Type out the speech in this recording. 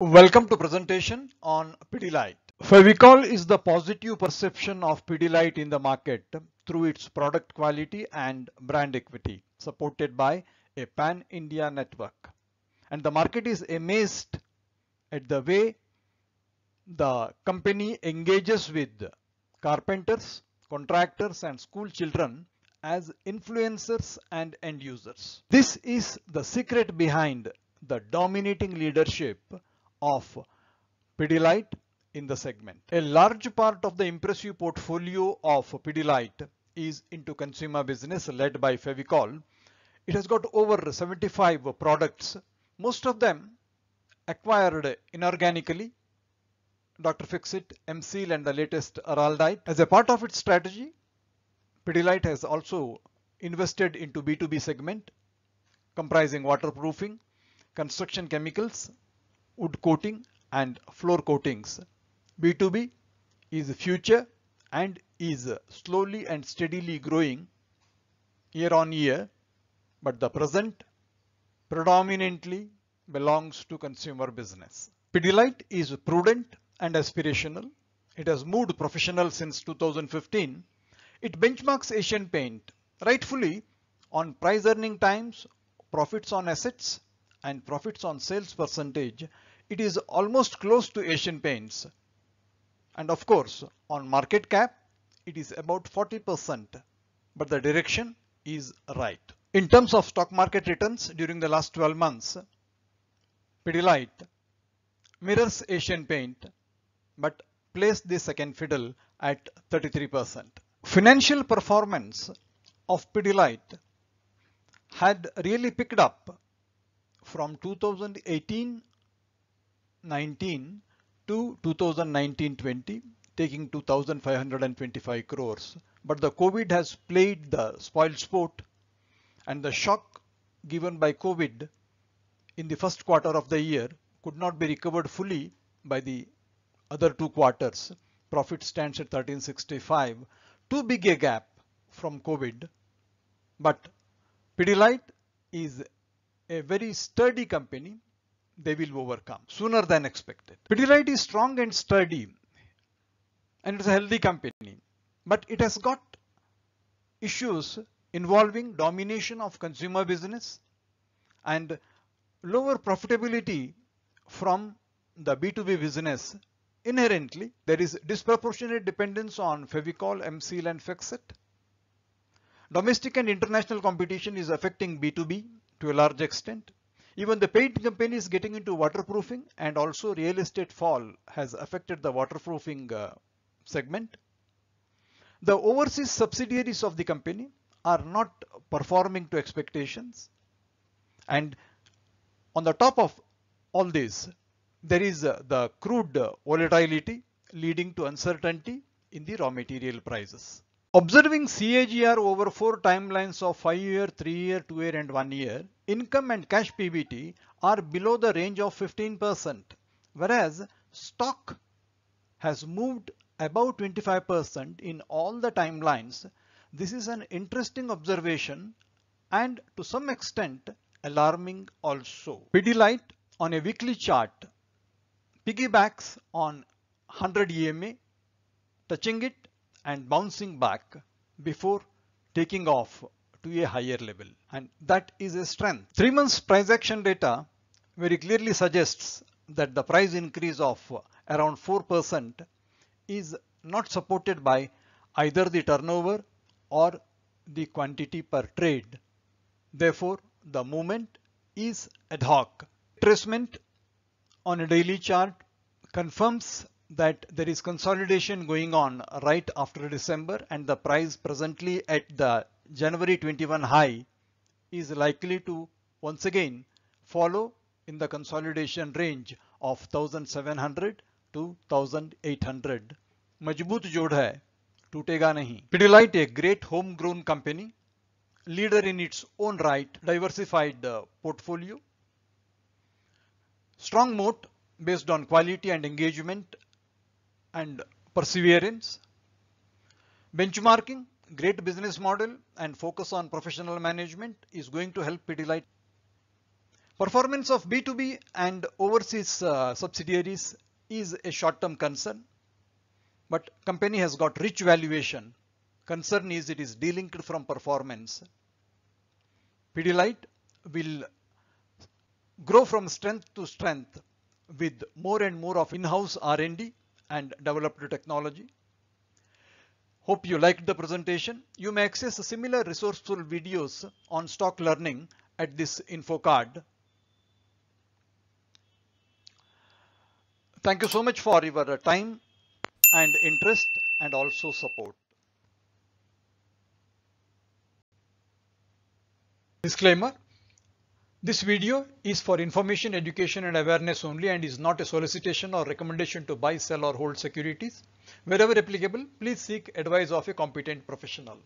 Welcome to presentation on PD Lite. Fevicol is the positive perception of PD Lite in the market through its product quality and brand equity supported by a pan-India network. And the market is amazed at the way the company engages with carpenters, contractors and school children as influencers and end users. This is the secret behind the dominating leadership of Pidilite in the segment. A large part of the impressive portfolio of Pidilite is into consumer business led by Fevicol. It has got over 75 products, most of them acquired inorganically. Dr. Fixit, MCL and the latest Araldite. As a part of its strategy, Pidilite has also invested into B2B segment comprising waterproofing, construction chemicals, wood coating and floor coatings. B2B is future and is slowly and steadily growing year on year, but the present predominantly belongs to consumer business. Pidilite is prudent and aspirational. It has moved professional since 2015. It benchmarks Asian Paint rightfully on price earning times, profits on assets and profits on sales percentage it is almost close to Asian Paints. And of course, on market cap, it is about 40%, but the direction is right. In terms of stock market returns during the last 12 months, Pidilite mirrors Asian Paint, but placed the second fiddle at 33%. Financial performance of Pidilite had really picked up from 2018 19 to 2019-20 taking 2525 crores but the covid has played the spoilsport and the shock given by covid in the first quarter of the year could not be recovered fully by the other two quarters profit stands at 1365 too big a gap from covid but Pidilite is a very sturdy company they will overcome sooner than expected. Pidilite is strong and sturdy and it's a healthy company, but it has got issues involving domination of consumer business and lower profitability from the B2B business. Inherently, there is disproportionate dependence on Fevicol, MCL and Fexit. Domestic and international competition is affecting B2B to a large extent. Even the paint company is getting into waterproofing and also real estate fall has affected the waterproofing uh, segment. The overseas subsidiaries of the company are not performing to expectations. And on the top of all this, there is uh, the crude volatility leading to uncertainty in the raw material prices. Observing CAGR over four timelines of 5 year, 3 year, 2 year and 1 year, income and cash PBT are below the range of 15%, whereas stock has moved about 25% in all the timelines. This is an interesting observation and to some extent alarming also. PD Light on a weekly chart piggybacks on 100 EMA, touching it and bouncing back before taking off to a higher level and that is a strength. Three months price action data very clearly suggests that the price increase of around 4% is not supported by either the turnover or the quantity per trade. Therefore, the movement is ad hoc. Retracement on a daily chart confirms that there is consolidation going on right after December and the price presently at the January 21 high is likely to once again follow in the consolidation range of 1700 to 1800. Majbuth jodha, है nahi. नहीं a great homegrown company, leader in its own right, diversified uh, portfolio, strong moat based on quality and engagement and perseverance, benchmarking great business model and focus on professional management is going to help Pidilite. Performance of B2B and overseas uh, subsidiaries is a short-term concern, but company has got rich valuation. Concern is it is delinked from performance. Pidilite will grow from strength to strength with more and more of in-house R&D and developed technology. Hope you liked the presentation. You may access similar resourceful videos on stock learning at this info card. Thank you so much for your time and interest and also support. Disclaimer this video is for information, education and awareness only and is not a solicitation or recommendation to buy, sell or hold securities. Wherever applicable, please seek advice of a competent professional.